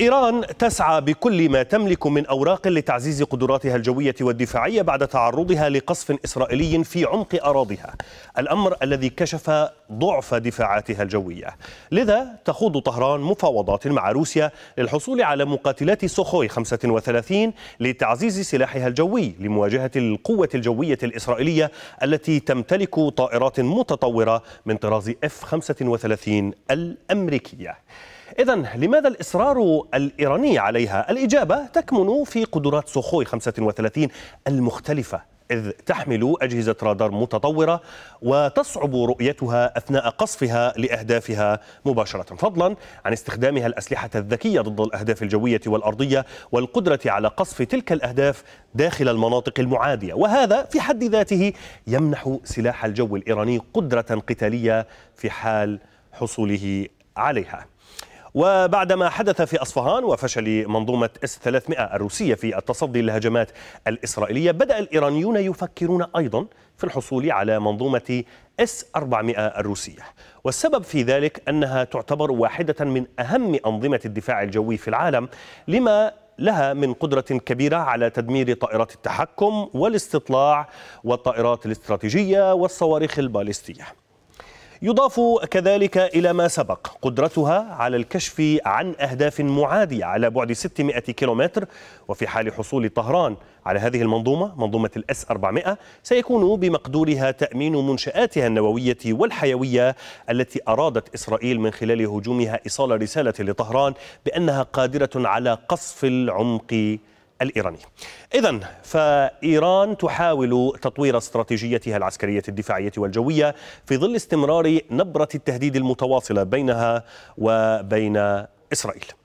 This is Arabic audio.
إيران تسعى بكل ما تملك من أوراق لتعزيز قدراتها الجوية والدفاعية بعد تعرضها لقصف إسرائيلي في عمق أراضيها الأمر الذي كشف ضعف دفاعاتها الجوية لذا تخوض طهران مفاوضات مع روسيا للحصول على مقاتلات سوخوي 35 لتعزيز سلاحها الجوي لمواجهة القوة الجوية الإسرائيلية التي تمتلك طائرات متطورة من طراز F-35 الأمريكية إذا لماذا الإصرار الإيراني عليها؟ الإجابة تكمن في قدرات سوخوي 35 المختلفة إذ تحمل أجهزة رادار متطورة وتصعب رؤيتها أثناء قصفها لأهدافها مباشرة فضلا عن استخدامها الأسلحة الذكية ضد الأهداف الجوية والأرضية والقدرة على قصف تلك الأهداف داخل المناطق المعادية وهذا في حد ذاته يمنح سلاح الجو الإيراني قدرة قتالية في حال حصوله عليها وبعدما حدث في أصفهان وفشل منظومة اس 300 الروسية في التصدي للهجمات الإسرائيلية بدأ الإيرانيون يفكرون أيضا في الحصول على منظومة اس 400 الروسية والسبب في ذلك أنها تعتبر واحدة من أهم أنظمة الدفاع الجوي في العالم لما لها من قدرة كبيرة على تدمير طائرات التحكم والاستطلاع والطائرات الاستراتيجية والصواريخ الباليستية يضاف كذلك إلى ما سبق قدرتها على الكشف عن أهداف معادية على بعد 600 كيلومتر وفي حال حصول طهران على هذه المنظومة منظومة الأس 400 سيكون بمقدورها تأمين منشآتها النووية والحيوية التي أرادت إسرائيل من خلال هجومها إيصال رسالة لطهران بأنها قادرة على قصف العمق الإيراني إذا فإيران تحاول تطوير استراتيجيتها العسكرية الدفاعية والجوية في ظل استمرار نبرة التهديد المتواصلة بينها وبين إسرائيل